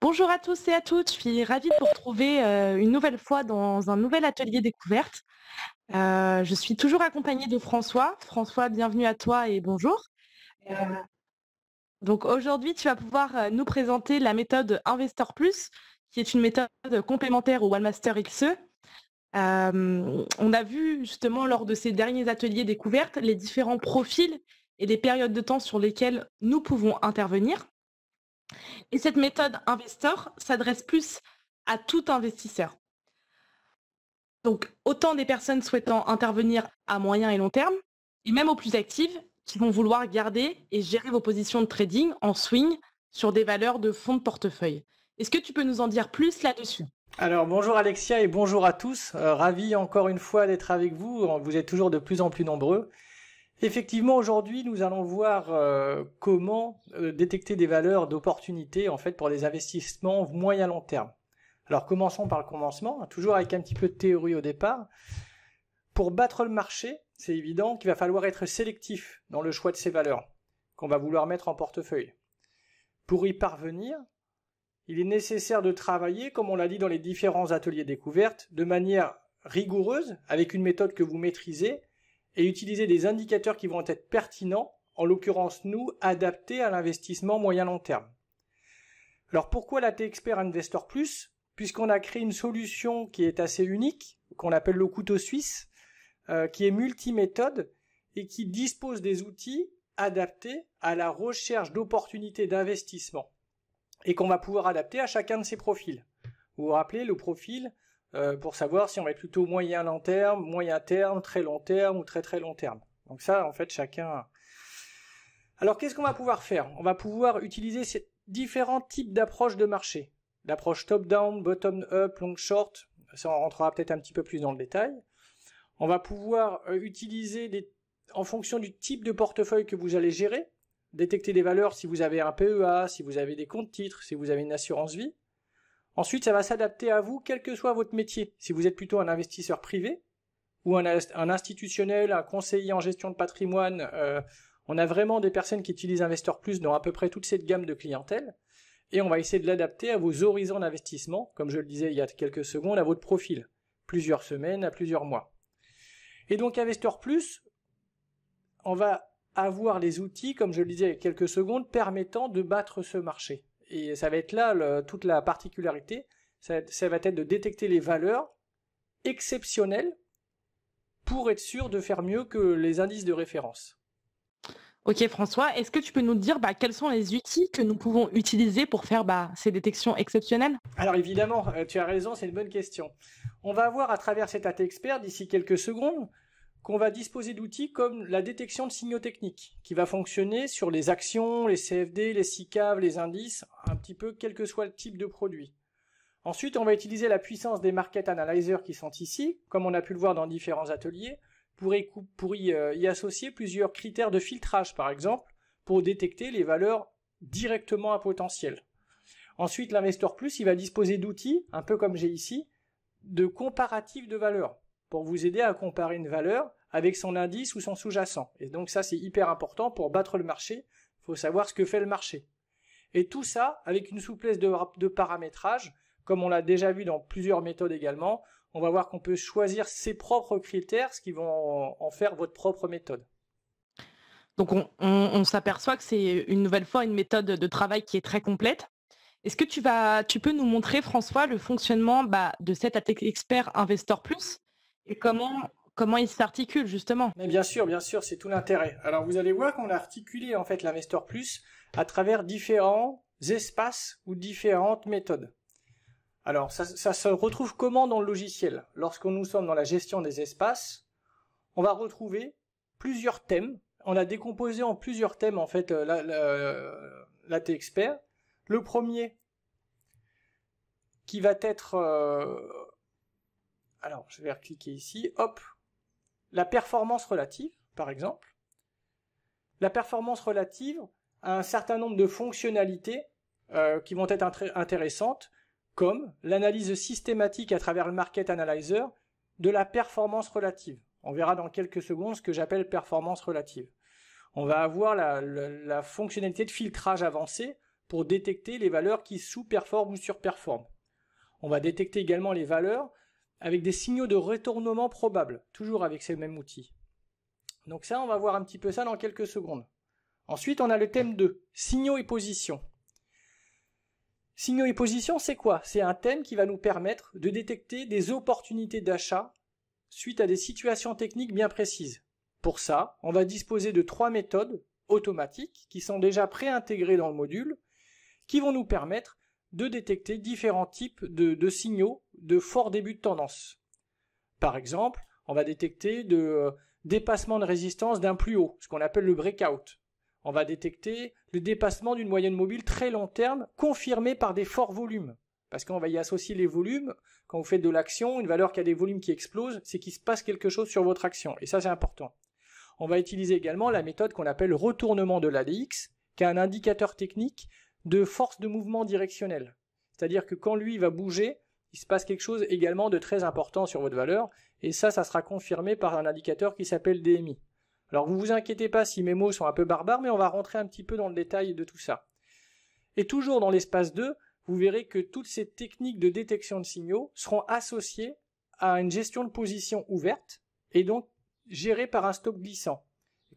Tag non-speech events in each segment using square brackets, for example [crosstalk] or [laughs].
Bonjour à tous et à toutes, je suis ravie de vous retrouver euh, une nouvelle fois dans un nouvel atelier découverte. Euh, je suis toujours accompagnée de François. François, bienvenue à toi et bonjour. Euh, donc aujourd'hui, tu vas pouvoir nous présenter la méthode Investor Plus, qui est une méthode complémentaire au OneMaster XE. on a vu justement lors de ces derniers ateliers découvertes les différents profils et les périodes de temps sur lesquelles nous pouvons intervenir. Et cette méthode investor s'adresse plus à tout investisseur. Donc autant des personnes souhaitant intervenir à moyen et long terme, et même aux plus actives, qui vont vouloir garder et gérer vos positions de trading en swing sur des valeurs de fonds de portefeuille. Est-ce que tu peux nous en dire plus là-dessus alors bonjour Alexia et bonjour à tous. Euh, ravi encore une fois d'être avec vous. Vous êtes toujours de plus en plus nombreux. Effectivement, aujourd'hui, nous allons voir euh, comment euh, détecter des valeurs d'opportunité en fait pour les investissements moyen long terme. Alors commençons par le commencement, hein, toujours avec un petit peu de théorie au départ. Pour battre le marché, c'est évident qu'il va falloir être sélectif dans le choix de ces valeurs qu'on va vouloir mettre en portefeuille. Pour y parvenir, il est nécessaire de travailler, comme on l'a dit dans les différents ateliers découvertes, de manière rigoureuse, avec une méthode que vous maîtrisez, et utiliser des indicateurs qui vont être pertinents, en l'occurrence nous, adaptés à l'investissement moyen-long terme. Alors pourquoi la T-Expert Investor Plus Puisqu'on a créé une solution qui est assez unique, qu'on appelle le couteau suisse, euh, qui est multiméthode et qui dispose des outils adaptés à la recherche d'opportunités d'investissement et qu'on va pouvoir adapter à chacun de ses profils. Vous vous rappelez, le profil, euh, pour savoir si on va être plutôt moyen long terme, moyen terme, très long terme ou très très long terme. Donc ça, en fait, chacun. Alors qu'est-ce qu'on va pouvoir faire On va pouvoir utiliser ces différents types d'approches de marché. L'approche top-down, bottom-up, long-short, ça on rentrera peut-être un petit peu plus dans le détail. On va pouvoir euh, utiliser des... en fonction du type de portefeuille que vous allez gérer, détecter des valeurs si vous avez un PEA, si vous avez des comptes titres, si vous avez une assurance vie. Ensuite, ça va s'adapter à vous, quel que soit votre métier. Si vous êtes plutôt un investisseur privé ou un, institutionnel, un conseiller en gestion de patrimoine, euh, on a vraiment des personnes qui utilisent Investor Plus dans à peu près toute cette gamme de clientèle. Et on va essayer de l'adapter à vos horizons d'investissement, comme je le disais il y a quelques secondes, à votre profil. Plusieurs semaines, à plusieurs mois. Et donc Investor Plus, on va avoir les outils, comme je le disais il y a quelques secondes, permettant de battre ce marché et ça va être là toute la particularité, ça, va être de détecter les valeurs exceptionnelles pour être sûr de faire mieux que les indices de référence. Ok François, est-ce que tu peux nous dire bah, quels sont les outils que nous pouvons utiliser pour faire bah, ces détections exceptionnelles Alors évidemment, euh, tu as raison, c'est une bonne question. On va voir à travers cet AT expert d'ici quelques secondes qu'on va disposer d'outils comme la détection de signaux techniques, qui va fonctionner sur les actions, les CFD, les SICAV, les indices, un petit peu quel que soit le type de produit. Ensuite, on va utiliser la puissance des market analyzers qui sont ici, comme on a pu le voir dans différents ateliers, pour euh, y, associer plusieurs critères de filtrage, par exemple, pour détecter les valeurs directement à potentiel. Ensuite, l'investor plus, il va disposer d'outils, un peu comme j'ai ici, de comparatifs de valeurs pour vous aider à comparer une valeur avec son indice ou son sous-jacent. Et donc ça, c'est hyper important pour battre le marché. Il faut savoir ce que fait le marché. Et tout ça avec une souplesse de, paramétrage, comme on l'a déjà vu dans plusieurs méthodes également. On va voir qu'on peut choisir ses propres critères, ce qui vont en faire votre propre méthode. Donc on, s'aperçoit que c'est une nouvelle fois une méthode de travail qui est très complète. Est-ce que tu, vas, tu peux nous montrer, François, le fonctionnement bah, de cet Expert Investor Plus et comment comment il s'articule justement Mais bien sûr, bien sûr, c'est tout l'intérêt. Alors vous allez voir qu'on a articulé en fait l'investor plus à travers différents espaces ou différentes méthodes. Alors ça, se retrouve comment dans le logiciel Lorsque nous sommes dans la gestion des espaces, on va retrouver plusieurs thèmes. On a décomposé en plusieurs thèmes en fait euh, la, euh, expert Le premier qui va être euh, alors je vais recliquer ici, hop, la performance relative, par exemple. La performance relative a un certain nombre de fonctionnalités euh, qui vont être intéressantes, comme l'analyse systématique à travers le Market Analyzer de la performance relative. On verra dans quelques secondes ce que j'appelle performance relative. On va avoir la, la fonctionnalité de filtrage avancé pour détecter les valeurs qui sous-performent ou surperforment. On va détecter également les valeurs avec des signaux de retournement probables, toujours avec ces mêmes outils. Donc ça, on va voir un petit peu ça dans quelques secondes. Ensuite, on a le thème 2, signaux et positions. Signaux et positions, c'est quoi C'est un thème qui va nous permettre de détecter des opportunités d'achat suite à des situations techniques bien précises. Pour ça, on va disposer de trois méthodes automatiques qui sont déjà préintégrées dans le module, qui vont nous permettre de détecter différents types de, signaux de forts débuts de tendance. Par exemple, on va détecter de euh, dépassement de résistance d'un plus haut, ce qu'on appelle le breakout. On va détecter le dépassement d'une moyenne mobile très long terme confirmée par des forts volumes. Parce qu'on va y associer les volumes. Quand vous faites de l'action, une valeur qui a des volumes qui explosent, c'est qu'il se passe quelque chose sur votre action. Et ça, c'est important. On va utiliser également la méthode qu'on appelle retournement de l'ADX, qui est un indicateur technique de force de mouvement directionnel. C'est-à-dire que quand lui va bouger, il se passe quelque chose également de très important sur votre valeur, et ça, ça sera confirmé par un indicateur qui s'appelle DMI. Alors vous vous inquiétez pas si mes mots sont un peu barbares, mais on va rentrer un petit peu dans le détail de tout ça. Et toujours dans l'espace 2, vous verrez que toutes ces techniques de détection de signaux seront associées à une gestion de position ouverte, et donc gérée par un stock glissant.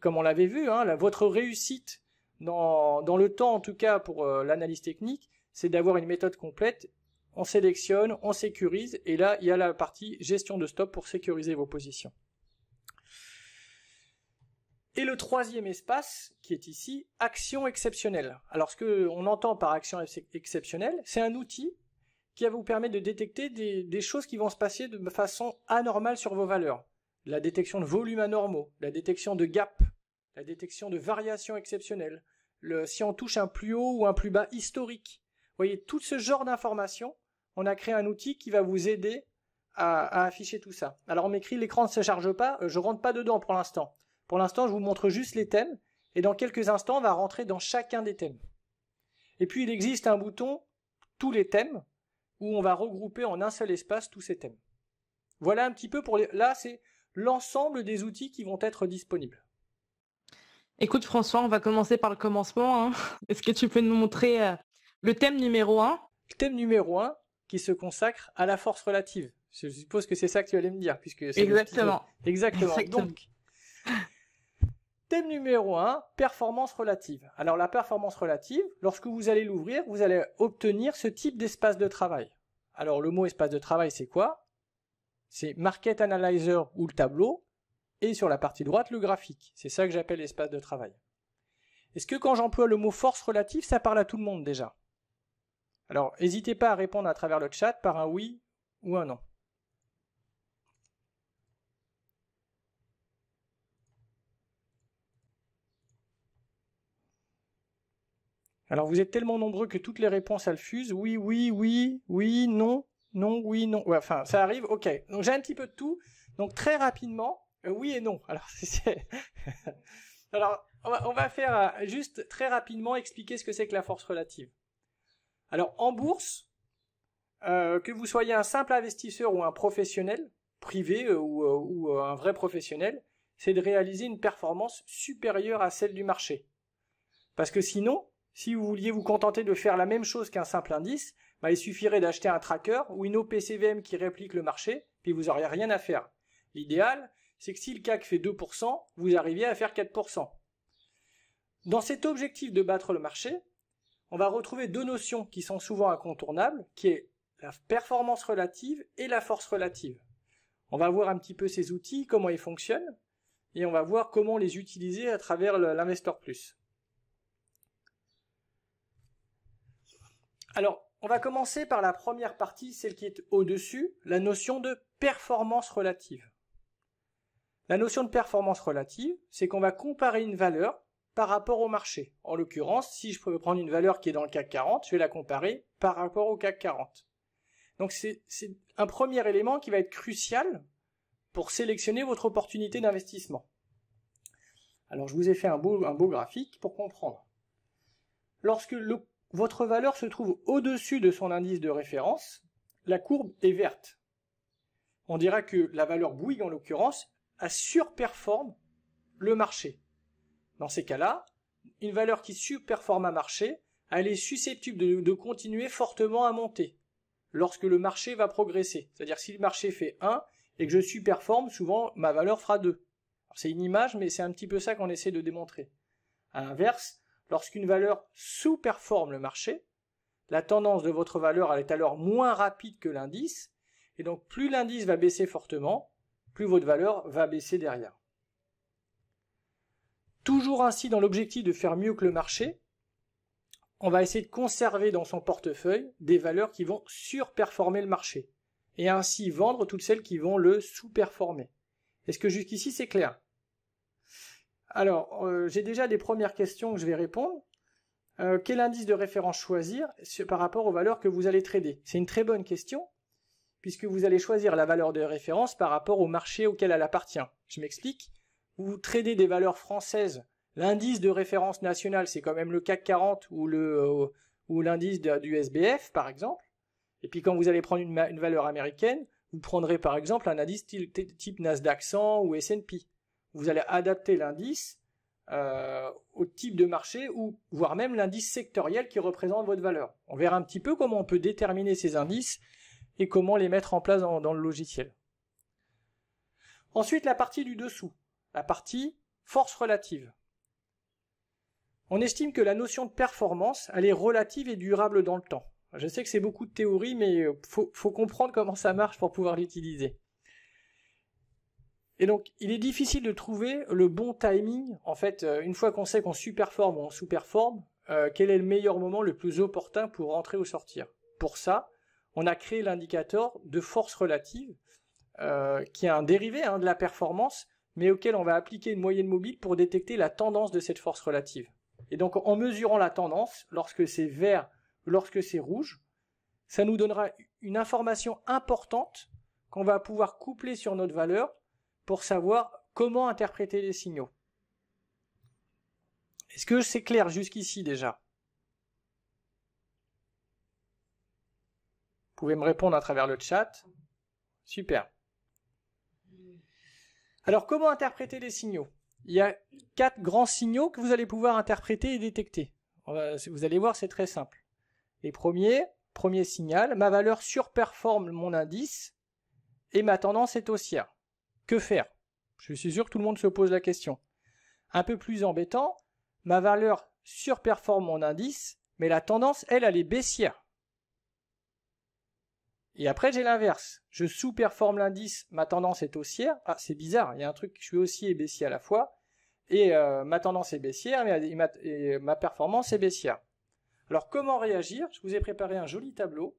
comme on l'avait vu, hein, votre réussite dans, le temps, en tout cas pour euh, l'analyse technique, c'est d'avoir une méthode complète. On sélectionne, on sécurise, et là, il y a la partie gestion de stop pour sécuriser vos positions. Et le troisième espace, qui est ici, action exceptionnelle. Alors, ce qu'on entend par action exceptionnelle, c'est un outil qui va vous permettre de détecter des, des choses qui vont se passer de façon anormale sur vos valeurs. La détection de volumes anormaux, la détection de gaps, la détection de variations exceptionnelles, le, si on touche un plus haut ou un plus bas historique. Vous voyez, tout ce genre d'informations, on a créé un outil qui va vous aider à, afficher tout ça. Alors on m'écrit l'écran ne se charge pas, euh, je rentre pas dedans pour l'instant. Pour l'instant, je vous montre juste les thèmes, et dans quelques instants, on va rentrer dans chacun des thèmes. Et puis il existe un bouton tous les thèmes où on va regrouper en un seul espace tous ces thèmes. Voilà un petit peu pour les... là c'est l'ensemble des outils qui vont être disponibles. Écoute François, on va commencer par le commencement. Hein. [laughs] Est-ce que tu peux nous montrer euh, le thème numéro 1 Le thème numéro 1 qui se consacre à la force relative. Je suppose que c'est ça que tu allais me dire. Puisque Exactement. Exactement. Exactement. Donc, thème numéro 1, performance relative. Alors la performance relative, lorsque vous allez l'ouvrir, vous allez obtenir ce type d'espace de travail. Alors le mot espace de travail, c'est quoi C'est Market Analyzer ou le tableau et sur la partie droite le graphique. C'est ça que j'appelle l'espace de travail. Est-ce que quand j'emploie le mot force relative, ça parle à tout le monde déjà Alors, n'hésitez pas à répondre à travers le chat par un oui ou un non. Alors vous êtes tellement nombreux que toutes les réponses elles fusent. Oui, oui, oui, oui, non, non, oui, non. enfin, ça arrive, ok. Donc j'ai un petit peu de tout. Donc très rapidement, euh, oui et non. [laughs] [laughs] Alors, on va, faire euh, juste très rapidement expliquer ce que c'est que la force relative. Alors, en bourse, euh, que vous soyez un simple investisseur ou un professionnel, privé ou, un vrai professionnel, c'est de réaliser une performance supérieure à celle du marché. Parce que sinon, si vous vouliez vous contenter de faire la même chose qu'un simple indice, bah, il suffirait d'acheter un tracker ou une OPCVM qui réplique le marché, puis vous auriez rien à faire. L'idéal, c'est que si le CAC fait 2%, vous arriviez à faire 4%. Dans cet objectif de battre le marché, on va retrouver deux notions qui sont souvent incontournables, qui est la performance relative et la force relative. On va voir un petit peu ces outils, comment ils fonctionnent, et on va voir comment les utiliser à travers l'Investor Plus. Alors, on va commencer par la première partie, celle qui est au-dessus, la notion de performance relative. La notion de performance relative, c'est qu'on va comparer une valeur par rapport au marché. En l'occurrence, si je peux prendre une valeur qui est dans le CAC 40, je vais la comparer par rapport au CAC 40. Donc c'est un premier élément qui va être crucial pour sélectionner votre opportunité d'investissement. Alors je vous ai fait un beau, graphique pour comprendre. Lorsque votre valeur se trouve au-dessus de son indice de référence, la courbe est verte. On dira que la valeur bouille. en l'occurrence, surperforme le marché. Dans ces cas-là, une valeur qui surperforme un marché, elle est susceptible de, continuer fortement à monter lorsque le marché va progresser. C'est-à-dire si le marché fait 1 et que je superforme, souvent ma valeur fera 2. C'est une image, mais c'est un petit peu ça qu'on essaie de démontrer. À l'inverse, lorsqu'une valeur sous-performe le marché, la tendance de votre valeur elle est alors moins rapide que l'indice, et donc plus l'indice va baisser fortement, plus votre valeur va baisser derrière. Toujours ainsi dans l'objectif de faire mieux que le marché, on va essayer de conserver dans son portefeuille des valeurs qui vont surperformer le marché et ainsi vendre toutes celles qui vont le sous-performer. Est-ce que jusqu'ici c'est clair Alors, euh, j'ai déjà des premières questions que je vais répondre. Euh, quel indice de référence choisir par rapport aux valeurs que vous allez trader C'est une très bonne question puisque vous allez choisir la valeur de référence par rapport au marché auquel elle appartient. Je m'explique. Vous tradez des valeurs françaises. L'indice de référence nationale, c'est quand même le CAC 40 ou le euh, ou l'indice du SBF, par exemple. Et puis quand vous allez prendre une, valeur américaine, vous prendrez par exemple un indice type Nasdaq 100 ou S&P. Vous allez adapter l'indice euh, au type de marché ou voire même l'indice sectoriel qui représente votre valeur. On verra un petit peu comment on peut déterminer ces indices et comment les mettre en place dans, le logiciel. Ensuite, la partie du dessous, la partie force relative. On estime que la notion de performance, elle est relative et durable dans le temps. Je sais que c'est beaucoup de théorie, mais euh, faut, faut comprendre comment ça marche pour pouvoir l'utiliser. Et donc, il est difficile de trouver le bon timing. En fait, euh, une fois qu'on sait qu'on superforme ou on sous-performe, euh, quel est le meilleur moment le plus opportun pour rentrer ou sortir. Pour ça, on a créé l'indicateur de force relative, euh, qui est un dérivé hein, de la performance, mais auquel on va appliquer une moyenne mobile pour détecter la tendance de cette force relative. Et donc en mesurant la tendance, lorsque c'est vert, lorsque c'est rouge, ça nous donnera une information importante qu'on va pouvoir coupler sur notre valeur pour savoir comment interpréter les signaux. Est-ce que c'est clair jusqu'ici déjà pouvez me répondre à travers le chat. Super. Alors comment interpréter les signaux Il y a quatre grands signaux que vous allez pouvoir interpréter et détecter. Vous allez voir, c'est très simple. Les premiers, premier signal, ma valeur surperforme mon indice et ma tendance est haussière. Que faire Je suis sûr que tout le monde se pose la question. Un peu plus embêtant, ma valeur surperforme mon indice, mais la tendance, elle, elle est baissière. Et après, j'ai l'inverse. Je sous-performe l'indice, ma tendance est haussière. Ah, c'est bizarre, il y a un truc, je suis haussier et baissier à la fois. Et euh, ma tendance est baissière, mais ma, et ma performance est baissière. Alors, comment réagir Je vous ai préparé un joli tableau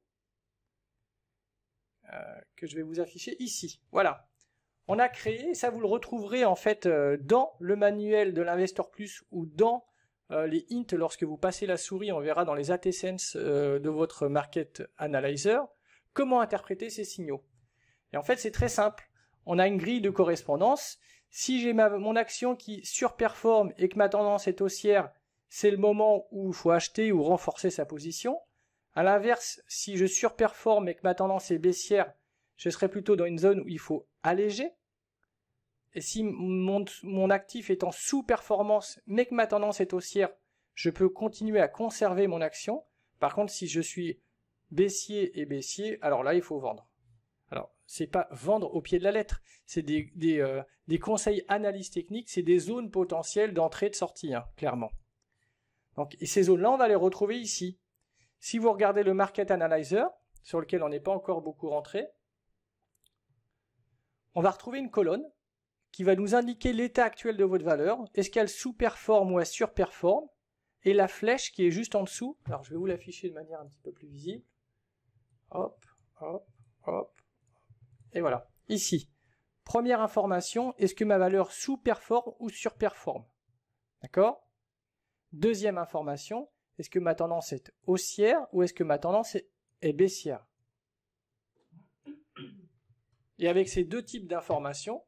euh, que je vais vous afficher ici. Voilà. On a créé, ça vous le retrouverez en fait euh, dans le manuel de l'Investor Plus ou dans les hints lorsque vous passez la souris, on verra dans les ATSense de votre Market Analyzer comment interpréter ces signaux. Et en fait, c'est très simple. On a une grille de correspondance. Si j'ai mon action qui surperforme et que ma tendance est haussière, c'est le moment où il faut acheter ou renforcer sa position. À l'inverse, si je surperforme et que ma tendance est baissière, je serai plutôt dans une zone où il faut alléger. Et si mon, mon actif est en sous-performance mais que ma tendance est haussière, je peux continuer à conserver mon action. Par contre, si je suis baissier et baissier, alors là, il faut vendre. Alors, c'est pas vendre au pied de la lettre, c'est des, euh, conseils analyse techniques, c'est des zones potentielles d'entrée et de sortie, hein, clairement. Donc, et ces zones-là, on va les retrouver ici. Si vous regardez le Market Analyzer, sur lequel on n'est pas encore beaucoup rentré, on va retrouver une colonne qui va nous indiquer l'état actuel de votre valeur, est-ce qu'elle sous-performe ou elle surperforme, et la flèche qui est juste en dessous, alors je vais vous l'afficher de manière un petit peu plus visible, Hop, hop, hop. Et voilà. Ici, première information, est-ce que ma valeur sous-performe ou surperforme D'accord Deuxième information, est-ce que ma tendance est haussière ou est-ce que ma tendance est baissière Et avec ces deux types d'informations,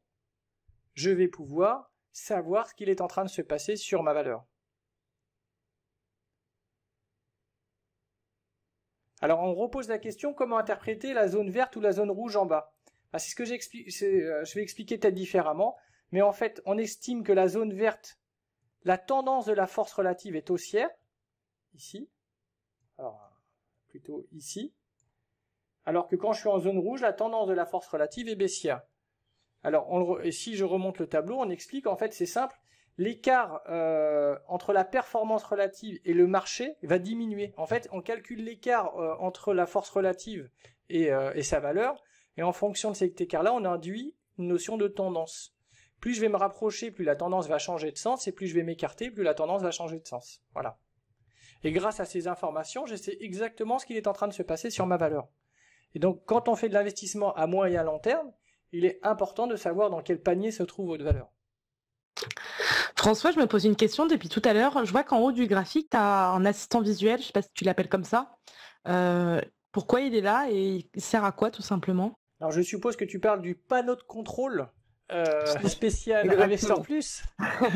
je vais pouvoir savoir ce qu'il est en train de se passer sur ma valeur. Alors on repose la question comment interpréter la zone verte ou la zone rouge en bas bah, C'est ce que euh, je vais expliquer peut-être différemment, mais en fait on estime que la zone verte, la tendance de la force relative est haussière, ici, alors plutôt ici, alors que quand je suis en zone rouge, la tendance de la force relative est baissière. Alors si je remonte le tableau, on explique en fait c'est simple, l'écart euh, entre la performance relative et le marché va diminuer. En fait, on calcule l'écart euh, entre la force relative euh, et, sa valeur, et en fonction de cet écart-là, on induit une notion de tendance. Plus je vais me rapprocher, plus la tendance va changer de sens, et plus je vais m'écarter, plus la tendance va changer de sens. Voilà. Et grâce à ces informations, je sais exactement ce qu'il est en train de se passer sur ma valeur. Et donc, quand on fait de l'investissement à moyen et à long terme, il est important de savoir dans quel panier se trouve votre valeur. François, je me pose une question depuis tout à l'heure. Je vois qu'en haut du graphique, tu as un assistant visuel, je ne sais pas si tu l'appelles comme ça. Euh, pourquoi il est là et il sert à quoi tout simplement Alors je suppose que tu parles du panneau de contrôle euh, spécial Investor Plus. [laughs]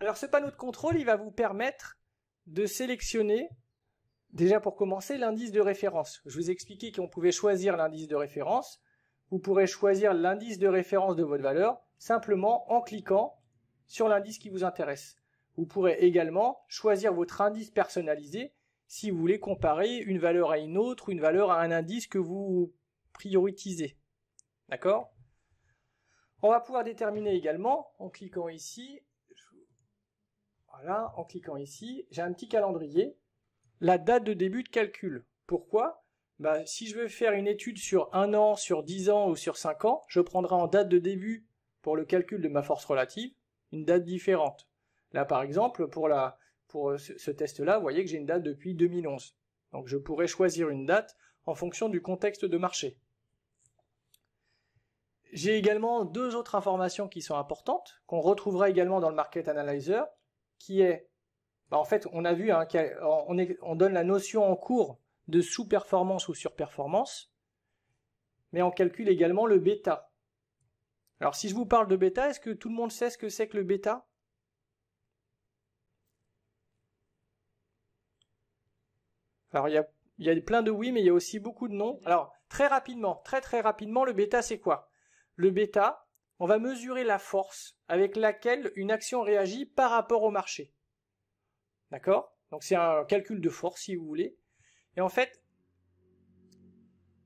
Alors ce panneau de contrôle, il va vous permettre de sélectionner, déjà pour commencer, l'indice de référence. Je vous ai expliqué qu'on pouvait choisir l'indice de référence. Vous pourrez choisir l'indice de référence de votre valeur simplement en cliquant sur l'indice qui vous intéresse. Vous pourrez également choisir votre indice personnalisé si vous voulez comparer une valeur à une autre, ou une valeur à un indice que vous prioritisez. D'accord On va pouvoir déterminer également, en cliquant ici, voilà, en cliquant ici, j'ai un petit calendrier, la date de début de calcul. Pourquoi bah, Si je veux faire une étude sur un an, sur 10 ans ou sur cinq ans, je prendrai en date de début pour le calcul de ma force relative, une date différente. Là, par exemple, pour, la, pour euh, ce test-là, vous voyez que j'ai une date depuis 2011. Donc je pourrais choisir une date en fonction du contexte de marché. J'ai également deux autres informations qui sont importantes, qu'on retrouvera également dans le Market Analyzer, qui est, bah, en fait, on a vu, hein, on, est, on donne la notion en cours de sous-performance ou sur-performance, mais on calcule également le bêta. Alors si je vous parle de bêta, est-ce que tout le monde sait ce que c'est que le bêta Alors il y a, plein de oui, mais il y a aussi beaucoup de non. Alors très rapidement, très très rapidement, le bêta c'est quoi Le bêta, on va mesurer la force avec laquelle une action réagit par rapport au marché. D'accord Donc c'est un calcul de force si vous voulez. Et en fait,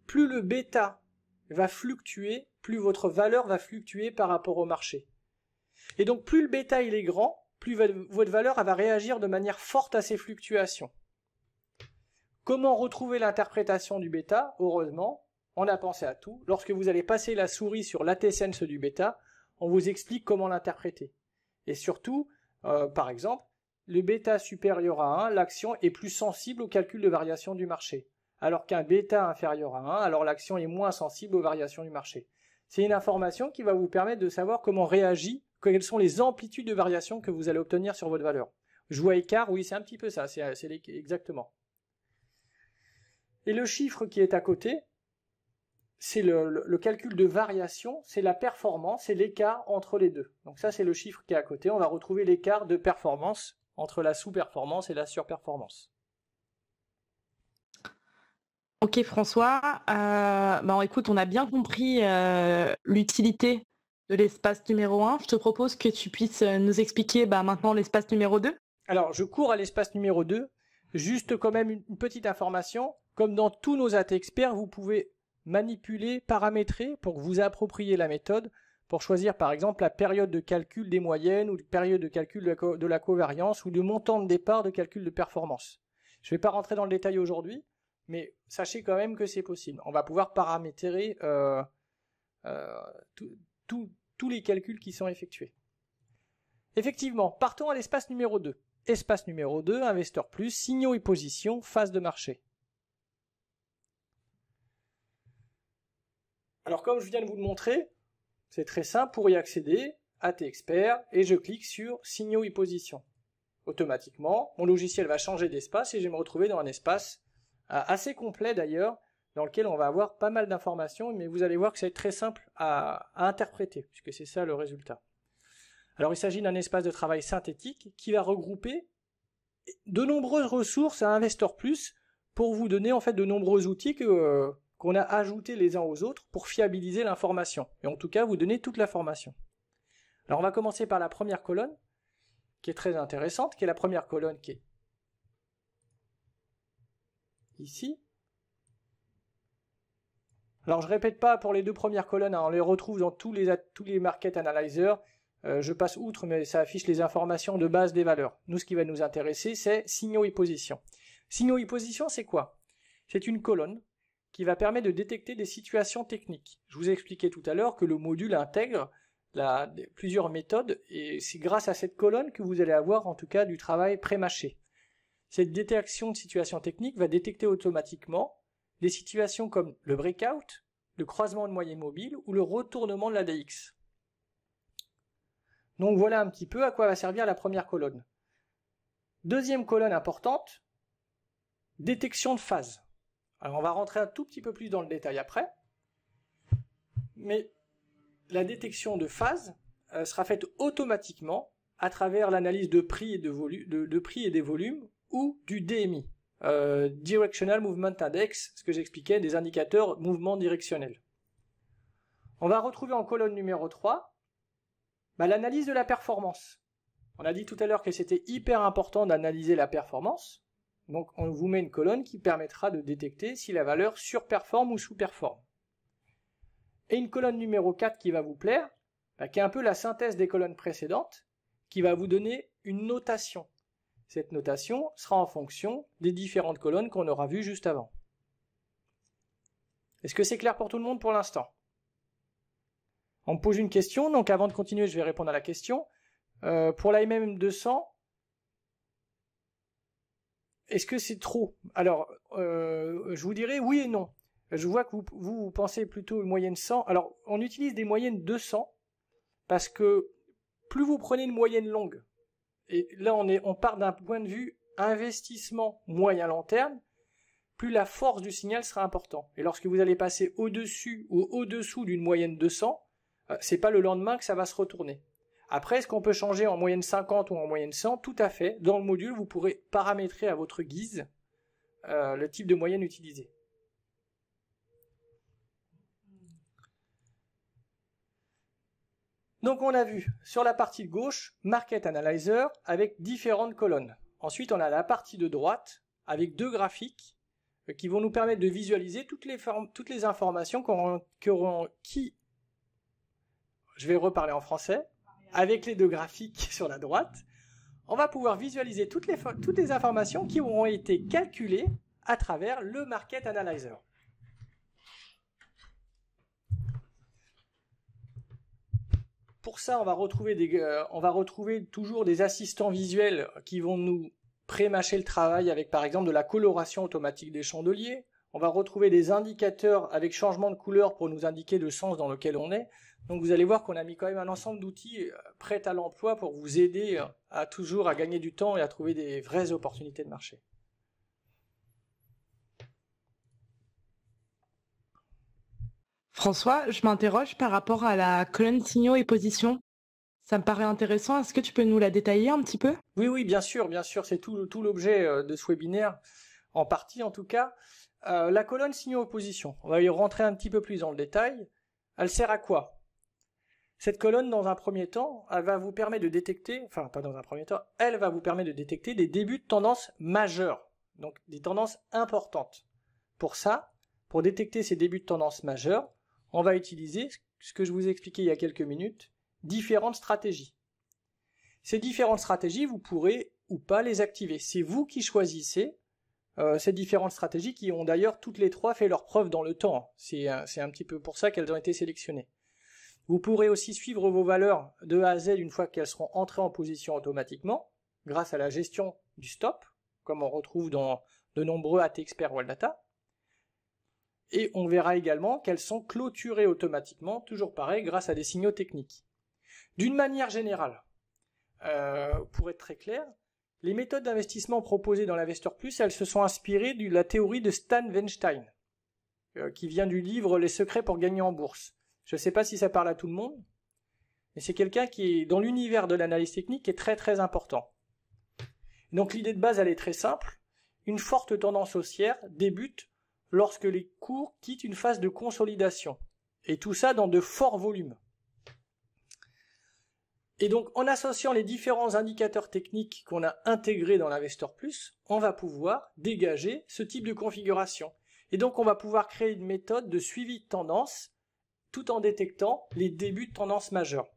plus le bêta va fluctuer, plus votre valeur va fluctuer par rapport au marché. Et donc plus le bêta est grand, plus votre valeur va réagir de manière forte à ces fluctuations. Comment retrouver l'interprétation du bêta Heureusement, on a pensé à tout. Lorsque vous allez passer la souris sur l'ATSN du bêta, on vous explique comment l'interpréter. Et surtout, euh, par exemple, le bêta supérieur à 1, l'action est plus sensible au calcul de variation du marché. Alors qu'un bêta inférieur à 1, alors l'action est moins sensible aux variations du marché c'est une information qui va vous permettre de savoir comment réagit, quelles sont les amplitudes de variation que vous allez obtenir sur votre valeur. Jouer à écart, oui, c'est un petit peu ça, c'est exactement. Et le chiffre qui est à côté, c'est le, calcul de variation, c'est la performance, c'est l'écart entre les deux. Donc ça, c'est le chiffre qui est à côté. On va retrouver l'écart de performance entre la sous-performance et la surperformance. Ok François, euh, bah, écoute, on a bien compris euh, l'utilité de l'espace numéro 1. Je te propose que tu puisses euh, nous expliquer bah, maintenant l'espace numéro 2. Alors je cours à l'espace numéro 2. Juste quand même une petite information, comme dans tous nos AT experts, vous pouvez manipuler, paramétrer pour que vous appropriez la méthode, pour choisir par exemple la période de calcul des moyennes ou la période de calcul de la, de la covariance ou le montant de départ de calcul de performance. Je ne vais pas rentrer dans le détail aujourd'hui, mais sachez quand même que c'est possible. On va pouvoir paramétrer euh, euh, tous les calculs qui sont effectués. Effectivement, partons à l'espace numéro 2. Espace numéro 2, Investor Plus, signaux et positions, phase de marché. Alors comme je viens de vous le montrer, c'est très simple, pour y accéder, à Expert, et je clique sur signaux et positions. Automatiquement, mon logiciel va changer d'espace et je vais me retrouver dans un espace assez complet d'ailleurs, dans lequel on va avoir pas mal d'informations, mais vous allez voir que c'est très simple à, interpréter, puisque c'est ça le résultat. Alors il s'agit d'un espace de travail synthétique qui va regrouper de nombreuses ressources à Investor Plus pour vous donner en fait de nombreux outils que euh, qu'on a ajoutés les uns aux autres pour fiabiliser l'information et en tout cas vous donner toute la formation Alors on va commencer par la première colonne qui est très intéressante, qui est la première colonne qui est alors je répète pas pour les deux premières colonnes, hein, on les retrouve dans tous les, tous les market analyzers. Euh, je passe outre, mais ça affiche les informations de base des valeurs. Nous, ce qui va nous intéresser, c'est signaux et positions. Signaux et positions, c'est quoi C'est une colonne qui va permettre de détecter des situations techniques. Je vous ai expliqué tout à l'heure que le module intègre plusieurs méthodes, et c'est grâce à cette colonne que vous allez avoir en tout cas du travail pré-mâché. Cette détection de situation technique va détecter automatiquement des situations comme le breakout, le croisement de moyens mobiles ou le retournement de l'ADX. Donc voilà un petit peu à quoi va servir la première colonne. Deuxième colonne importante, détection de phase. Alors on va rentrer un tout petit peu plus dans le détail après, mais la détection de phase euh, sera faite automatiquement à travers l'analyse de prix et de, de prix et des volumes ou du DMI, euh, Directional Movement Index, ce que j'expliquais, des indicateurs mouvement directionnel. On va retrouver en colonne numéro 3 bah, l'analyse de la performance. On a dit tout à l'heure que c'était hyper important d'analyser la performance. Donc on vous met une colonne qui permettra de détecter si la valeur surperforme ou sous Et une colonne numéro 4 qui va vous plaire, bah, qui est un peu la synthèse des colonnes précédentes, qui va vous donner une notation cette notation sera en fonction des différentes colonnes qu'on aura vues juste avant. Est-ce que c'est clair pour tout le monde pour l'instant On me pose une question, donc avant de continuer, je vais répondre à la question. Euh, pour la MM200, est-ce que c'est trop Alors, euh, je vous dirais oui et non. Je vois que vous, vous, pensez plutôt une moyenne 100. Alors, on utilise des moyennes 200 parce que plus vous prenez une moyenne longue, et là on est, on part d'un point de vue investissement moyen long terme, plus la force du signal sera importante. Et lorsque vous allez passer au-dessus ou au-dessous d'une moyenne de 100, euh, c'est pas le lendemain que ça va se retourner. Après, est-ce qu'on peut changer en moyenne 50 ou en moyenne 100 Tout à fait. Dans le module, vous pourrez paramétrer à votre guise euh, le type de moyenne utilisée. Donc on a vu sur la partie de gauche Market Analyzer avec différentes colonnes. Ensuite on a la partie de droite avec deux graphiques euh, qui vont nous permettre de visualiser toutes les, informations qui, je vais reparler en français, avec les deux graphiques [laughs] sur la droite, on va pouvoir visualiser toutes les informations qui auront été calculées à travers le Market Analyzer. Pour ça, on va retrouver des, euh, on va retrouver toujours des assistants visuels qui vont nous pré-mâcher le travail avec, par exemple, de la coloration automatique des chandeliers. On va retrouver des indicateurs avec changement de couleur pour nous indiquer le sens dans lequel on est. Donc vous allez voir qu'on a mis quand même un ensemble d'outils euh, prêts à l'emploi pour vous aider euh, à toujours à gagner du temps et à trouver des vraies opportunités de marché. François, je m'interroge par rapport à la colonne signaux et positions. Ça me paraît intéressant. Est-ce que tu peux nous la détailler un petit peu Oui, oui, bien sûr, bien sûr. C'est tout, l'objet euh, de ce webinaire, en partie en tout cas. Euh, la colonne signaux et positions, on va y rentrer un petit peu plus dans le détail. Elle sert à quoi Cette colonne, dans un premier temps, elle va vous permettre de détecter, enfin pas dans un premier temps, elle va vous permettre de détecter des débuts de tendance majeures, donc des tendances importantes. Pour ça, pour détecter ces débuts de tendance majeures, on va utiliser ce que je vous ai expliqué il y a quelques minutes, différentes stratégies. Ces différentes stratégies, vous pourrez ou pas les activer. C'est vous qui choisissez euh, ces différentes stratégies qui ont d'ailleurs toutes les trois fait leur preuve dans le temps. C'est un, petit peu pour ça qu'elles ont été sélectionnées. Vous pourrez aussi suivre vos valeurs de A à Z une fois qu'elles seront entrées en position automatiquement grâce à la gestion du stop, comme on retrouve dans de nombreux AT Expert World Data et on verra également qu'elles sont clôturées automatiquement, toujours pareil, grâce à des signaux techniques. D'une manière générale, euh, pour être très clair, les méthodes d'investissement proposées dans l'Investor Plus, elles se sont inspirées de la théorie de Stan Weinstein, euh, qui vient du livre Les secrets pour gagner en bourse. Je ne sais pas si ça parle à tout le monde, mais c'est quelqu'un qui dans l'univers de l'analyse technique est très très important. Donc l'idée de base, elle est très simple. Une forte tendance haussière débute lorsque les cours quittent une phase de consolidation. Et tout ça dans de forts volumes. Et donc, en associant les différents indicateurs techniques qu'on a intégrés dans l'Investor Plus, on va pouvoir dégager ce type de configuration. Et donc, on va pouvoir créer une méthode de suivi de tendance tout en détectant les débuts de tendance majeure.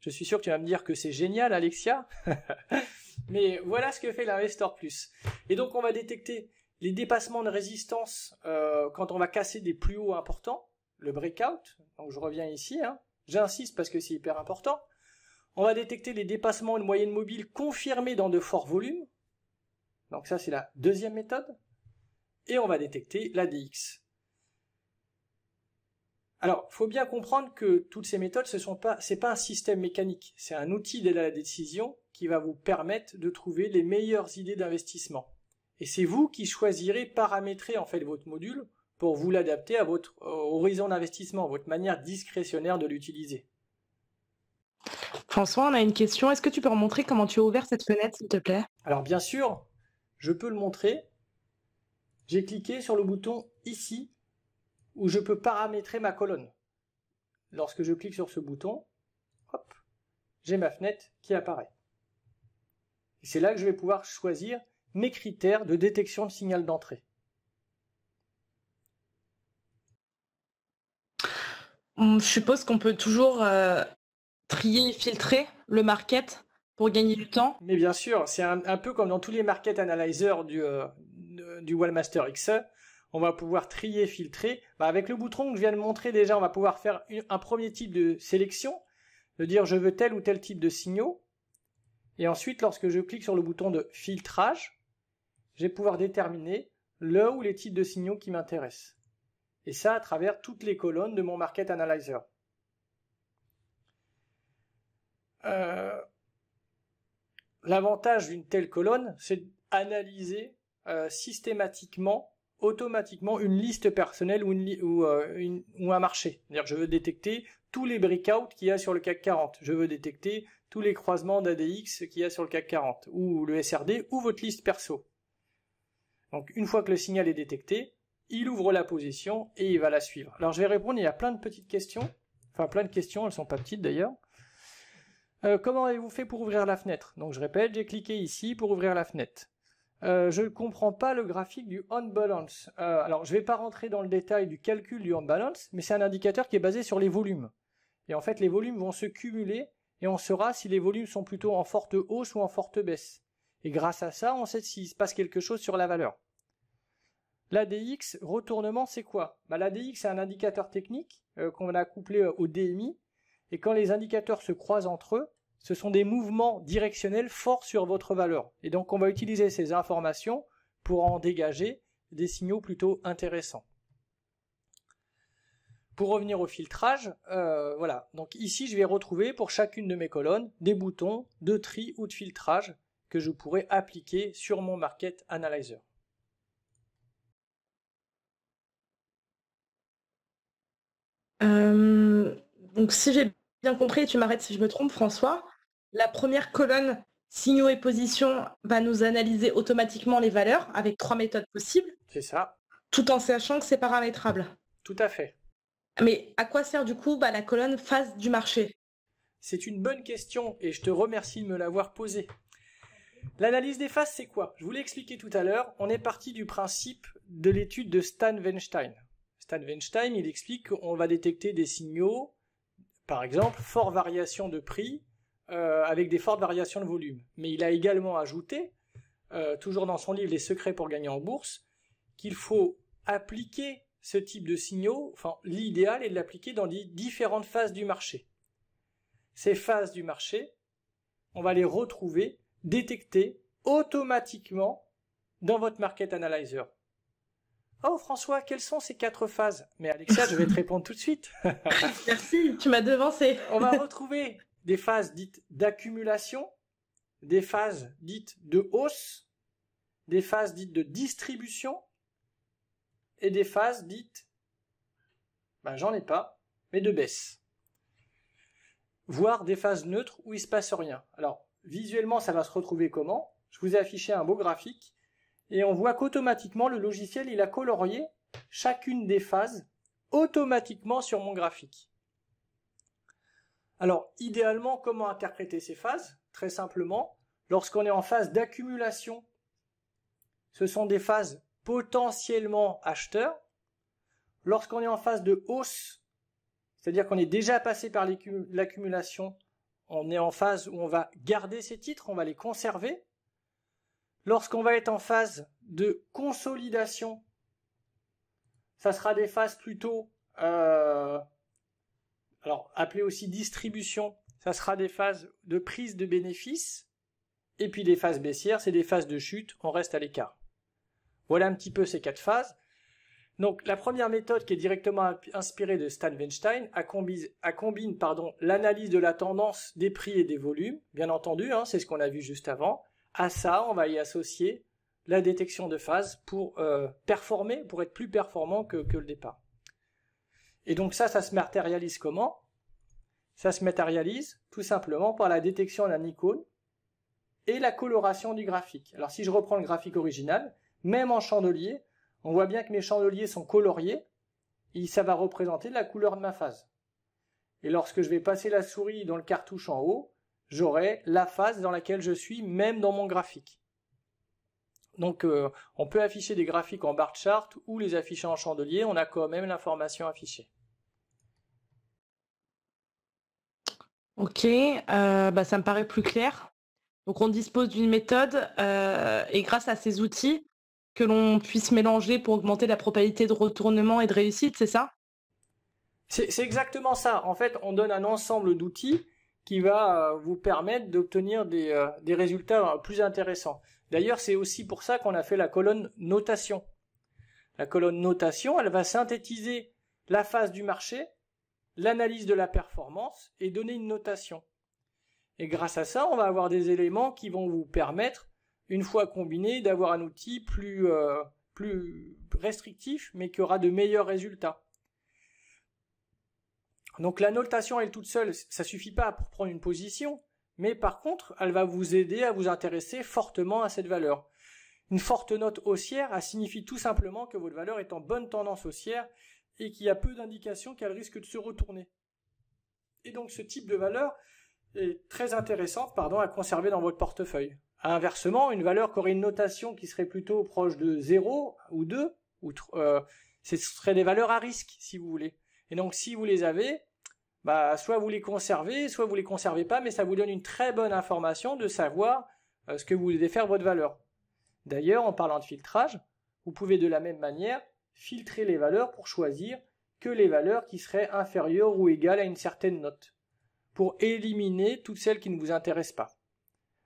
Je suis sûr que tu vas me dire que c'est génial, Alexia. [laughs] Mais voilà ce que fait l'Investor Plus. Et donc, on va détecter les dépassements de résistance euh, quand on va casser des plus hauts importants, le breakout, donc je reviens ici, hein, j'insiste parce que c'est hyper important, on va détecter les dépassements de moyenne mobile confirmés dans de forts volumes, donc ça c'est la deuxième méthode, et on va détecter la DX. Alors, faut bien comprendre que toutes ces méthodes, ce sont pas, c'est pas un système mécanique, c'est un outil d'aide à la décision qui va vous permettre de trouver les meilleures idées d'investissement. Et c'est vous qui choisirez, paramétrer en fait votre module pour vous l'adapter à votre euh, horizon d'investissement, votre manière discrétionnaire de l'utiliser. François, on a une question. Est-ce que tu peux montrer comment tu as ouvert cette fenêtre, s'il te plaît Alors bien sûr, je peux le montrer. J'ai cliqué sur le bouton ici où je peux paramétrer ma colonne. Lorsque je clique sur ce bouton, hop, j'ai ma fenêtre qui apparaît. Et c'est là que je vais pouvoir choisir mes critères de détection de signal d'entrée. Hum, je suppose qu'on peut toujours euh, trier et filtrer le market pour gagner du temps. Mais bien sûr, c'est un, peu comme dans tous les market analyzers du, Wellmaster euh, du Wallmaster XE. On va pouvoir trier, filtrer. Bah, avec le bouton que je viens de montrer déjà, on va pouvoir faire un premier type de sélection, de dire je veux tel ou tel type de signaux. Et ensuite, lorsque je clique sur le bouton de filtrage, je vais pouvoir déterminer le ou les types de signaux qui m'intéressent. Et ça à travers toutes les colonnes de mon Market Analyzer. Euh, l'avantage d'une telle colonne, c'est d'analyser euh, systématiquement, automatiquement, une liste personnelle ou, euh, un marché. dire je veux détecter tous les breakouts qu'il y a sur le CAC 40. Je veux détecter tous les croisements d'ADX qu'il y a sur le CAC 40, ou le SRD, ou votre liste perso. Donc une fois que le signal est détecté, il ouvre la position et il va la suivre. Alors je vais répondre, il y a plein de petites questions, enfin plein de questions, elles sont pas petites d'ailleurs. Euh, comment avez-vous fait pour ouvrir la fenêtre Donc je répète, j'ai cliqué ici pour ouvrir la fenêtre. Euh, je ne comprends pas le graphique du on balance. Euh, alors je ne vais pas rentrer dans le détail du calcul du on balance, mais c'est un indicateur qui est basé sur les volumes. Et en fait, les volumes vont se cumuler et on saura si les volumes sont plutôt en forte hausse ou en forte baisse. Et grâce à ça, on sait s'il se passe quelque chose sur la valeur. L'ADX, retournement, c'est quoi bah, L'ADX, c'est un indicateur technique euh, qu'on a couplé euh, au DMI. Et quand les indicateurs se croisent entre eux, ce sont des mouvements directionnels forts sur votre valeur. Et donc, on va utiliser ces informations pour en dégager des signaux plutôt intéressants. Pour revenir au filtrage, euh, voilà. Donc ici, je vais retrouver pour chacune de mes colonnes des boutons de tri ou de filtrage que je pourrais appliquer sur mon Market Analyzer. Euh, donc si j'ai bien compris, tu m'arrêtes si je me trompe, François, la première colonne signaux et positions va nous analyser automatiquement les valeurs avec trois méthodes possibles. C'est ça. Tout en sachant que c'est paramétrable. Tout à fait. Mais à quoi sert du coup bah, la colonne Phase du marché C'est une bonne question et je te remercie de me l'avoir posée. L'analyse des phases c'est quoi Je vous l'ai expliqué tout à l'heure, on est parti du principe de l'étude de Stan Weinstein. Stan Weinstein, il explique qu'on va détecter des signaux, par exemple, forte variation de prix euh, avec des fortes variations de volume. Mais il a également ajouté, euh, toujours dans son livre Les secrets pour gagner en bourse, qu'il faut appliquer ce type de signaux, enfin l'idéal est de l'appliquer dans les différentes phases du marché. Ces phases du marché, on va les retrouver, détecter automatiquement dans votre market analyzer. Oh François, quelles sont ces quatre phases Mais Alexia, je vais te répondre tout de suite. [laughs] Merci, tu m'as devancé. On va retrouver des phases dites d'accumulation, des phases dites de hausse, des phases dites de distribution et des phases dites, ben j'en ai pas, mais de baisse. Voire des phases neutres où il se passe rien. Alors, visuellement, ça va se retrouver comment Je vous ai affiché un beau graphique et on voit qu'automatiquement le logiciel il a colorié chacune des phases automatiquement sur mon graphique. Alors idéalement comment interpréter ces phases Très simplement, lorsqu'on est en phase d'accumulation, ce sont des phases potentiellement acheteurs. Lorsqu'on est en phase de hausse, c'est-à-dire qu'on est déjà passé par l'accumulation, on est en phase où on va garder ces titres, on va les conserver. Lorsqu'on va être en phase de consolidation, ça sera des phases plutôt, euh, alors appelées aussi distribution, ça sera des phases de prise de bénéfices, et puis des phases baissières, c'est des phases de chute, on reste à l'écart. Voilà un petit peu ces quatre phases. Donc la première méthode qui est directement inspirée de Stan Weinstein a, combine, pardon l'analyse de la tendance des prix et des volumes, bien entendu, hein, c'est ce qu'on a vu juste avant, à ça, on va y associer la détection de phase pour euh, performer, pour être plus performant que, que le départ. Et donc ça, ça se matérialise comment Ça se matérialise tout simplement par la détection d'un icône et la coloration du graphique. Alors si je reprends le graphique original, même en chandelier, on voit bien que mes chandeliers sont coloriés, et ça va représenter la couleur de ma phase. Et lorsque je vais passer la souris dans le cartouche en haut, j'aurai la phase dans laquelle je suis, même dans mon graphique. Donc euh, on peut afficher des graphiques en bar chart ou les afficher en chandelier, on a quand même l'information affichée. Ok, euh, bah, ça me paraît plus clair. Donc on dispose d'une méthode euh, et grâce à ces outils que l'on puisse mélanger pour augmenter la probabilité de retournement et de réussite, c'est ça C'est exactement ça. En fait, on donne un ensemble d'outils qui va euh, vous permettre d'obtenir des, euh, résultats euh, plus intéressants. D'ailleurs, c'est aussi pour ça qu'on a fait la colonne notation. La colonne notation, elle va synthétiser la phase du marché, l'analyse de la performance et donner une notation. Et grâce à ça, on va avoir des éléments qui vont vous permettre, une fois combinés, d'avoir un outil plus, plus restrictif, mais qui aura de meilleurs résultats. Donc la notation elle toute seule, ça suffit pas pour prendre une position, mais par contre, elle va vous aider à vous intéresser fortement à cette valeur. Une forte note haussière, elle signifie tout simplement que votre valeur est en bonne tendance haussière et qu'il y a peu d'indications qu'elle risque de se retourner. Et donc ce type de valeur est très intéressante pardon, à conserver dans votre portefeuille. Inversement, une valeur qui aurait une notation qui serait plutôt proche de 0 ou 2, ou, euh, ce serait des valeurs à risque, si vous voulez. Et donc, si vous les avez, bah, soit vous les conservez, soit vous les conservez pas, mais ça vous donne une très bonne information de savoir euh, ce que vous devez faire votre valeur. D'ailleurs, en parlant de filtrage, vous pouvez de la même manière filtrer les valeurs pour choisir que les valeurs qui seraient inférieures ou égales à une certaine note, pour éliminer toutes celles qui ne vous intéressent pas.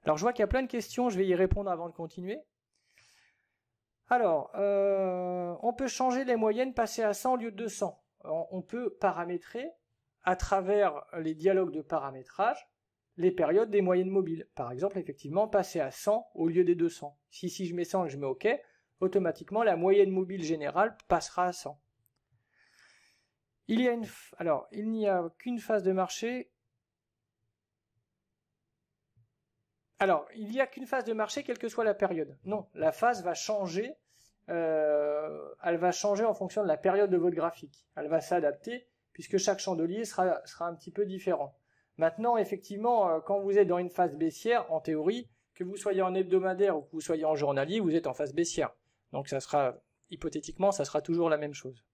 Alors je vois qu'il y a plein de questions, je vais y répondre avant de continuer. Alors, euh, on peut changer les moyennes, passer à 100 au lieu de 200 on peut paramétrer à travers les dialogues de paramétrage les périodes des moyennes mobiles. Par exemple, effectivement, passer à 100 au lieu des 200. Si, si je mets 100 et je mets OK, automatiquement, la moyenne mobile générale passera à 100. Il y a une, alors, il n'y a qu'une phase de marché. Alors, il n'y a qu'une phase de marché, quelle que soit la période. Non, la phase va changer euh, elle va changer en fonction de la période de votre graphique. Elle va s'adapter puisque chaque chandelier sera, un petit peu différent. Maintenant, effectivement, euh, quand vous êtes dans une phase baissière, en théorie, que vous soyez en hebdomadaire ou que vous soyez en journalier, vous êtes en phase baissière. Donc ça sera, hypothétiquement, ça sera toujours la même chose.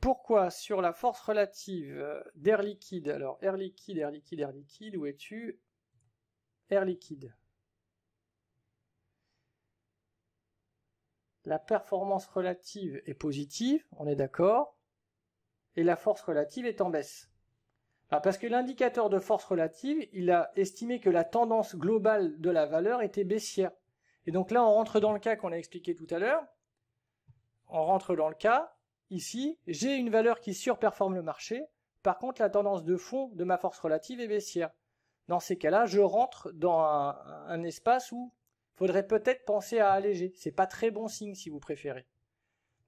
Pourquoi sur la force relative euh, d'air liquide Alors, air liquide, air liquide, air liquide, où es-tu Air liquide. la performance relative est positive, on est d'accord, et la force relative est en baisse. Bah, parce que l'indicateur de force relative, il a estimé que la tendance globale de la valeur était baissière. Et donc là, on rentre dans le cas qu'on a expliqué tout à l'heure. On rentre dans le cas, ici, j'ai une valeur qui surperforme le marché, par contre, la tendance de fond de ma force relative est baissière. Dans ces cas-là, je rentre dans un espace où faudrait peut-être penser à alléger. C'est pas très bon signe si vous préférez.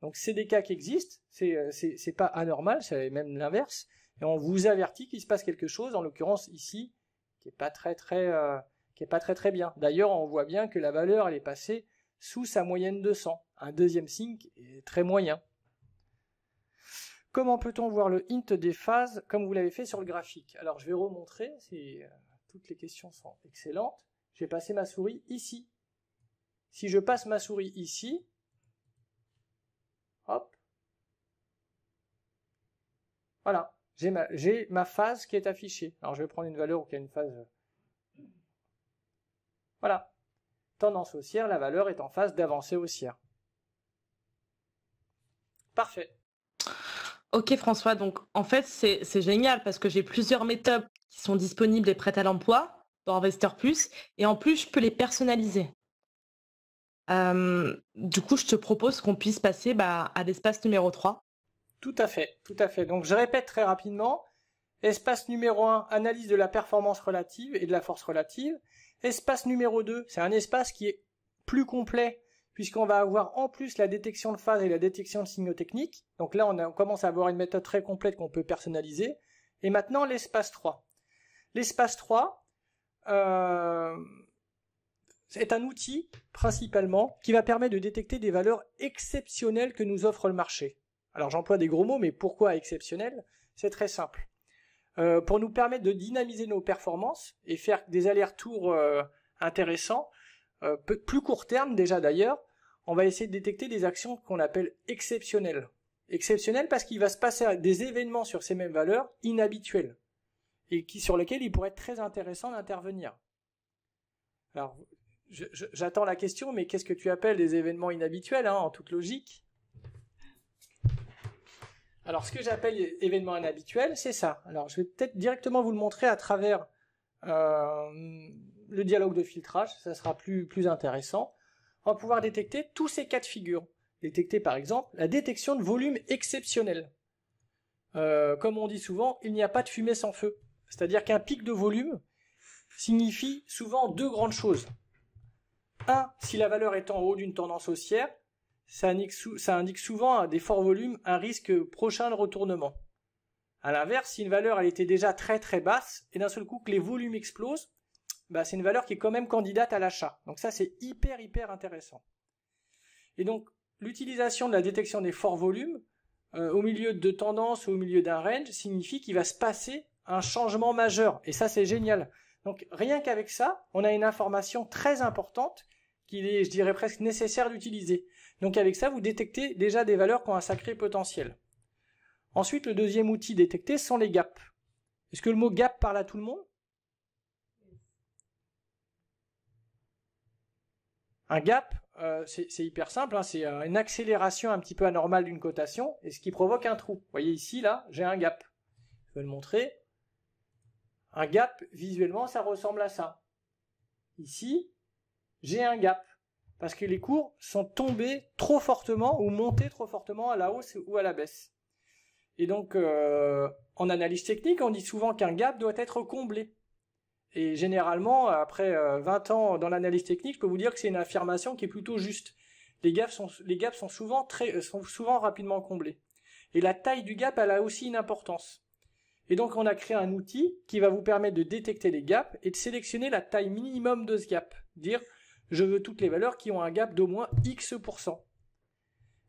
Donc c'est des cas qui existent, euh, c'est pas anormal, c'est même l'inverse. Et on vous avertit qu'il se passe quelque chose, en l'occurrence ici, qui est pas très très euh, qui est pas très très bien. D'ailleurs, on voit bien que la valeur elle est passée sous sa moyenne de 100. Un deuxième signe est très moyen. Comment peut-on voir le hint des phases comme vous l'avez fait sur le graphique Alors je vais remontrer, euh, toutes les questions sont excellentes. J'ai passé ma souris ici, si je passe ma souris ici, hop, voilà, j'ai ma, phase qui est affichée. Alors je vais prendre une valeur y a une phase. Voilà. Tendance haussière, la valeur est en phase d'avancée haussière. Parfait. Ok François, donc en fait c'est génial parce que j'ai plusieurs méthodes qui sont disponibles et prêtes à l'emploi dans Investor Plus et en plus je peux les personnaliser du coup, je te propose qu'on puisse passer bah, à l'espace numéro 3. Tout à fait, tout à fait. Donc je répète très rapidement. Espace numéro 1, analyse de la performance relative et de la force relative. Espace numéro 2, c'est un espace qui est plus complet puisqu'on va avoir en plus la détection de phase et la détection de signaux techniques. Donc là, on, commence à avoir une méthode très complète qu'on peut personnaliser. Et maintenant, l'espace 3. L'espace 3, c'est un outil principalement qui va permettre de détecter des valeurs exceptionnelles que nous offre le marché. Alors j'emploie des gros mots, mais pourquoi exceptionnelles C'est très simple. Euh, pour nous permettre de dynamiser nos performances et faire des allers-retours euh, intéressants, euh, plus court terme déjà d'ailleurs, on va essayer de détecter des actions qu'on appelle exceptionnelles. Exceptionnelles parce qu'il va se passer des événements sur ces mêmes valeurs inhabituelles, et qui, sur lesquels il pourrait être très intéressant d'intervenir. Alors, J'attends la question, mais qu'est-ce que tu appelles des événements inhabituels, hein, en toute logique Alors, ce que j'appelle événements inhabituels, c'est ça. Alors, je vais peut-être directement vous le montrer à travers euh, le dialogue de filtrage, ça sera plus, intéressant. On va pouvoir détecter tous ces cas de figure. Détecter, par exemple, la détection de volume exceptionnel. Euh, comme on dit souvent, il n'y a pas de fumée sans feu. C'est-à-dire qu'un pic de volume signifie souvent deux grandes choses. 1. Si la valeur est en haut d'une tendance haussière, ça indique, souvent à des forts volumes un risque prochain de retournement. À l'inverse, si une valeur elle était déjà très très basse et d'un seul coup que les volumes explosent, bah, c'est une valeur qui est quand même candidate à l'achat. Donc ça c'est hyper hyper intéressant. Et donc l'utilisation de la détection des forts volumes euh, au milieu de tendances ou au milieu d'un range signifie qu'il va se passer un changement majeur. Et ça c'est génial. Donc rien qu'avec ça, on a une information très importante qu'il est, je dirais presque nécessaire d'utiliser. Donc avec ça, vous détectez déjà des valeurs qui ont un sacré potentiel. Ensuite, le deuxième outil détecté sont les gaps. Est-ce que le mot gap parle à tout le monde Un gap, euh, c'est hyper simple, hein, c'est euh, une accélération un petit peu anormale d'une cotation, et ce qui provoque un trou. Vous voyez ici, là, j'ai un gap. Je vais le montrer. Un gap, visuellement, ça ressemble à ça. Ici, j'ai un gap parce que les cours sont tombés trop fortement ou montés trop fortement à la hausse ou à la baisse. Et donc, euh, en analyse technique, on dit souvent qu'un gap doit être comblé. Et généralement, après 20 euh, ans dans l'analyse technique, je peux vous dire que c'est une affirmation qui est plutôt juste. Les gaps sont, souvent très, euh, sont souvent rapidement comblés. Et la taille du gap, elle a aussi une importance. Et donc on a créé un outil qui va vous permettre de détecter les gaps et de sélectionner la taille minimum de ce gap. Dire je veux toutes les valeurs qui ont un gap d'au moins X%.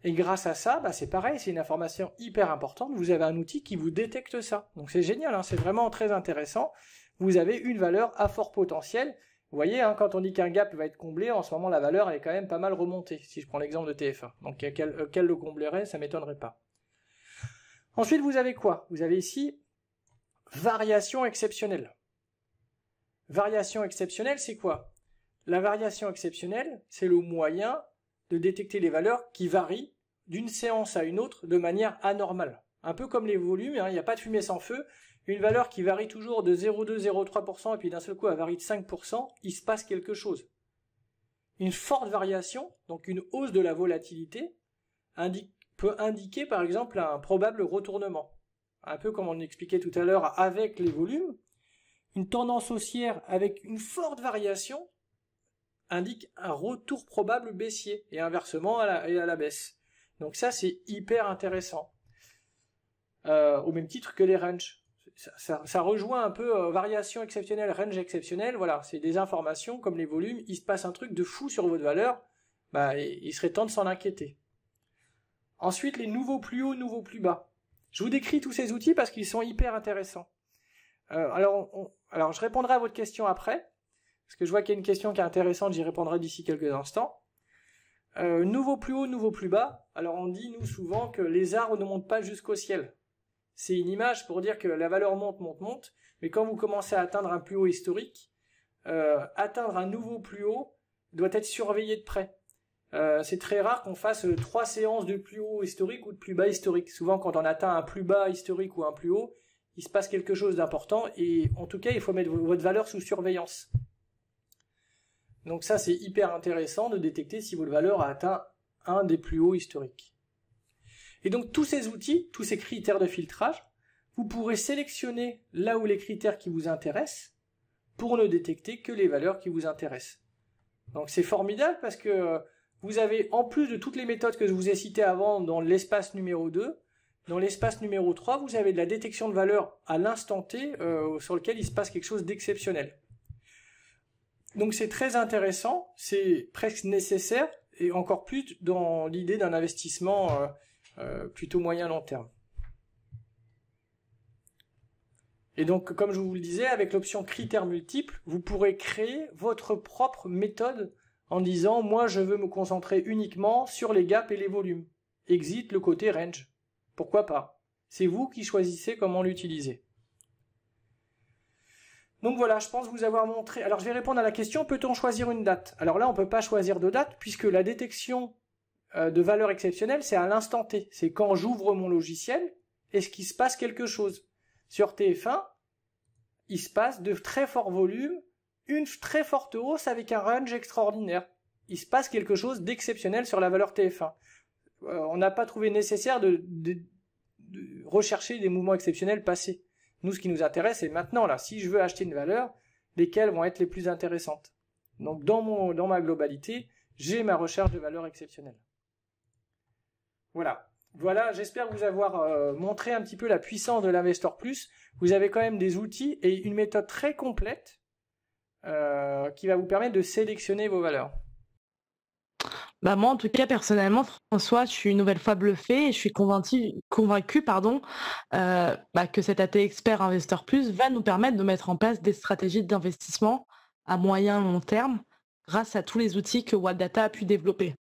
Et grâce à ça, bah, c'est pareil, c'est une information hyper importante. Vous avez un outil qui vous détecte ça. Donc c'est génial, hein, c'est vraiment très intéressant. Vous avez une valeur à fort potentiel. Vous voyez, hein, quand on dit qu'un gap va être comblé, en ce moment la valeur elle est quand même pas mal remontée, si je prends l'exemple de TF1. Donc euh, qu'elle euh, le comblerait, ça m'étonnerait pas. Ensuite, vous avez quoi Vous avez ici variation exceptionnelle. Variation exceptionnelle, c'est quoi La variation exceptionnelle, c'est le moyen de détecter les valeurs qui varient d'une séance à une autre de manière anormale. Un peu comme les volumes, hein, il n'y a pas de fumée sans feu. Une valeur qui varie toujours de 0,2-0,3% et puis d'un seul coup elle varie de 5%, il se passe quelque chose. Une forte variation, donc une hausse de la volatilité, peut indiquer par exemple un probable retournement un peu comme on expliquait tout à l'heure avec les volumes, une tendance haussière avec une forte variation indique un retour probable baissier et inversement à la, et à la baisse. Donc ça c'est hyper intéressant. Euh, au même titre que les ranges. Ça, rejoint un peu euh, variation exceptionnelle, range exceptionnelle, voilà, c'est des informations comme les volumes, il se passe un truc de fou sur votre valeur, bah, il serait temps de s'en inquiéter. Ensuite, les nouveaux plus hauts, nouveaux plus bas. Je vous décris tous ces outils parce qu'ils sont hyper intéressants. Euh, alors, alors, je répondrai à votre question après, parce que je vois qu'il y a une question qui est intéressante, j'y répondrai d'ici quelques instants. Euh, nouveau plus haut, nouveau plus bas. Alors on dit nous souvent que les arbres ne montent pas jusqu'au ciel. C'est une image pour dire que la valeur monte, monte, monte, mais quand vous commencez à atteindre un plus haut historique, euh, atteindre un nouveau plus haut doit être surveillé de près. Euh, c'est très rare qu'on fasse euh, trois séances de plus haut historique ou de plus bas historique. Souvent, quand on atteint un plus bas historique ou un plus haut, il se passe quelque chose d'important et en tout cas, il faut mettre votre valeur sous surveillance. Donc ça, c'est hyper intéressant de détecter si votre valeur a atteint un des plus hauts historiques. Et donc tous ces outils, tous ces critères de filtrage, vous pourrez sélectionner là où les critères qui vous intéressent pour ne détecter que les valeurs qui vous intéressent. Donc c'est formidable parce que euh, vous avez, en plus de toutes les méthodes que je vous ai citées avant dans l'espace numéro 2, dans l'espace numéro 3, vous avez de la détection de valeur à l'instant T euh, sur lequel il se passe quelque chose d'exceptionnel. Donc c'est très intéressant, c'est presque nécessaire, et encore plus dans l'idée d'un investissement euh, euh, plutôt moyen-long terme. Et donc, comme je vous le disais, avec l'option critères multiples, vous pourrez créer votre propre méthode en disant moi je veux me concentrer uniquement sur les gaps et les volumes. Exit le côté range. Pourquoi pas C'est vous qui choisissez comment l'utiliser. Donc voilà, je pense vous avoir montré. Alors je vais répondre à la question peut-on choisir une date Alors là, on ne peut pas choisir de date puisque la détection euh, de valeur exceptionnelle, c'est à l'instant T. C'est quand j'ouvre mon logiciel, est-ce qu'il se passe quelque chose Sur TF1, il se passe de très forts volumes une très forte hausse avec un range extraordinaire. Il se passe quelque chose d'exceptionnel sur la valeur TF1. Euh, on n'a pas trouvé nécessaire de, rechercher des mouvements exceptionnels passés. Nous, ce qui nous intéresse, c'est maintenant, là, si je veux acheter une valeur, lesquelles vont être les plus intéressantes. Donc, dans, mon, dans ma globalité, j'ai ma recherche de valeur exceptionnelle. Voilà. Voilà, j'espère vous avoir euh, montré un petit peu la puissance de l'Investor Plus. Vous avez quand même des outils et une méthode très complète euh, qui va vous permettre de sélectionner vos valeurs. Bah moi, en tout cas, personnellement, François, je suis une nouvelle fois bluffé et je suis convaincu, pardon, euh, bah, que cet AT Expert Investor Plus va nous permettre de mettre en place des stratégies d'investissement à moyen et long terme grâce à tous les outils que Data a pu développer.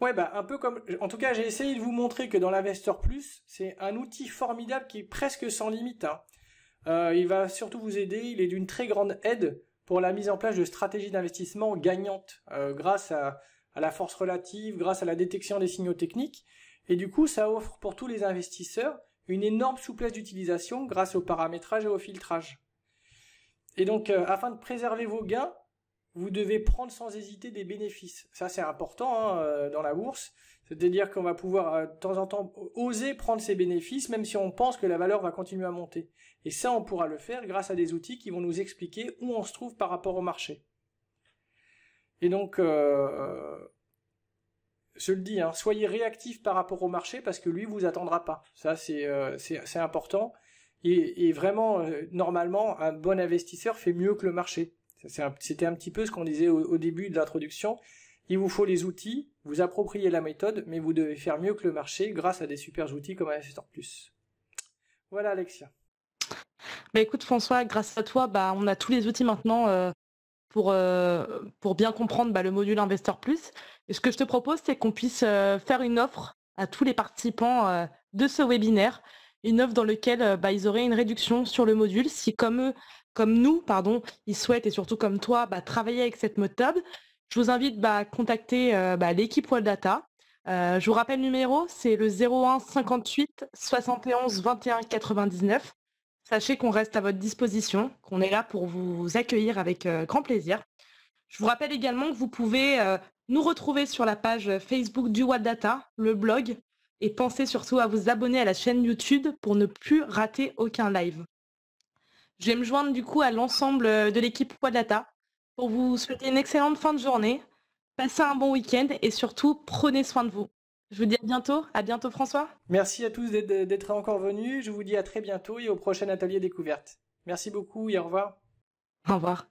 Ouais, bah, un peu comme, en tout cas, j'ai essayé de vous montrer que dans l'Investor Plus, c'est un outil formidable qui est presque sans limite. Hein. Euh, il va surtout vous aider, il est d'une très grande aide pour la mise en place de stratégies d'investissement gagnantes euh, grâce à, la force relative, grâce à la détection des signaux techniques. Et du coup, ça offre pour tous les investisseurs une énorme souplesse d'utilisation grâce au paramétrage et au filtrage. Et donc, euh, afin de préserver vos gains, vous devez prendre sans hésiter des bénéfices. Ça, c'est important hein, dans la bourse. C'est-à-dire qu'on va pouvoir de temps en temps oser prendre ses bénéfices, même si on pense que la valeur va continuer à monter. Et ça, on pourra le faire grâce à des outils qui vont nous expliquer où on se trouve par rapport au marché. Et donc, euh, euh, je le dis, hein, soyez réactifs par rapport au marché parce que lui vous attendra pas. Ça, c'est euh, important. Et, vraiment, normalement, un bon investisseur fait mieux que le marché. C'était un, petit peu ce qu'on disait au, début de l'introduction. Il vous faut les outils, vous appropriez la méthode, mais vous devez faire mieux que le marché grâce à des super outils comme Investor Plus. Voilà, Alexia. Bah, écoute François, grâce à toi, bah, on a tous les outils maintenant euh, pour, euh, pour bien comprendre bah, le module Investor Plus. Et ce que je te propose, c'est qu'on puisse euh, faire une offre à tous les participants de ce webinaire, une offre dans laquelle bah, ils auraient une réduction sur le module si comme comme nous, pardon, ils souhaitent et surtout comme toi, travailler avec cette mode Je vous invite à contacter l'équipe Data. je vous rappelle le numéro, c'est le 01 58 71 21 99. Sachez qu'on reste à votre disposition, qu'on est là pour vous accueillir avec euh, grand plaisir. Je vous rappelle également que vous pouvez euh, nous retrouver sur la page Facebook du Data, le blog, et pensez surtout à vous abonner à la chaîne YouTube pour ne plus rater aucun live. Je vais me joindre du coup à l'ensemble euh, de l'équipe Wadata pour vous souhaiter une excellente fin de journée, passez un bon week-end et surtout prenez soin de vous. Je vous dis à bientôt. À bientôt, François. Merci à tous d'être encore venus. Je vous dis à très bientôt et au prochain atelier découverte. Merci beaucoup et au revoir. Au revoir.